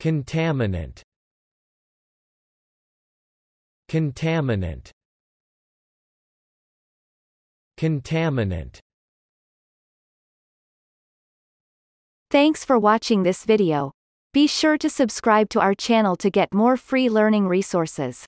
Contaminant Contaminant Contaminant Thanks for watching this video. Be sure to subscribe to our channel to get more free learning resources.